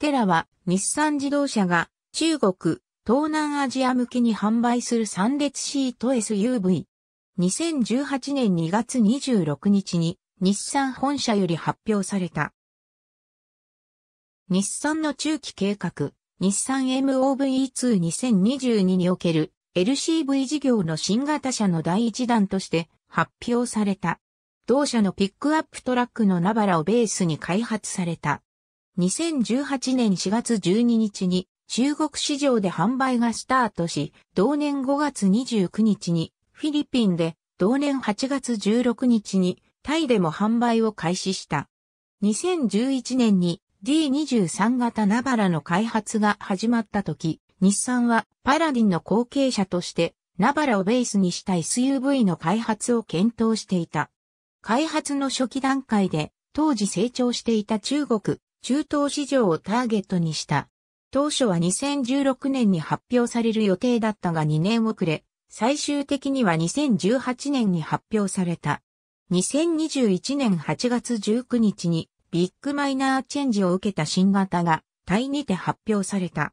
テラは日産自動車が中国、東南アジア向けに販売する3列シート SUV。2018年2月26日に日産本社より発表された。日産の中期計画、日産 MOVE22022 における LCV 事業の新型車の第一弾として発表された。同社のピックアップトラックのナバラをベースに開発された。2018年4月12日に中国市場で販売がスタートし、同年5月29日にフィリピンで、同年8月16日にタイでも販売を開始した。2011年に D23 型ナバラの開発が始まった時、日産はパラディンの後継者としてナバラをベースにした SUV の開発を検討していた。開発の初期段階で当時成長していた中国、中東市場をターゲットにした。当初は2016年に発表される予定だったが2年遅れ、最終的には2018年に発表された。2021年8月19日にビッグマイナーチェンジを受けた新型がタイにて発表された。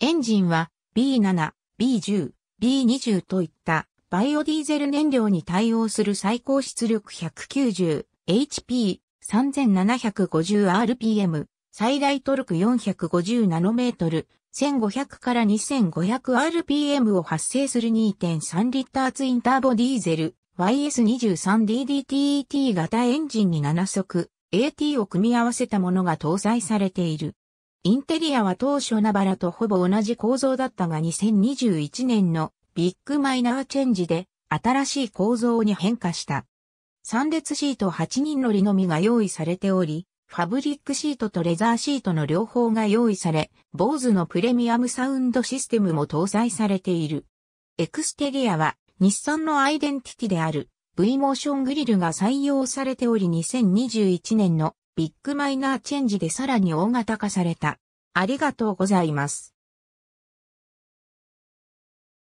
エンジンは B7、B10、B20 といったバイオディーゼル燃料に対応する最高出力 190HP 3750rpm、最大トルク450ナノメートル、1500から 2500rpm を発生する2.3リッターツインターボディーゼル YS23DDTET 型エンジンに7速 AT を組み合わせたものが搭載されている。インテリアは当初ナバラとほぼ同じ構造だったが2021年のビッグマイナーチェンジで新しい構造に変化した。3列シート8人乗りのみが用意されており、ファブリックシートとレザーシートの両方が用意され、坊主のプレミアムサウンドシステムも搭載されている。エクステリアは日産のアイデンティティである V モーショングリルが採用されており2021年のビッグマイナーチェンジでさらに大型化された。ありがとうございます。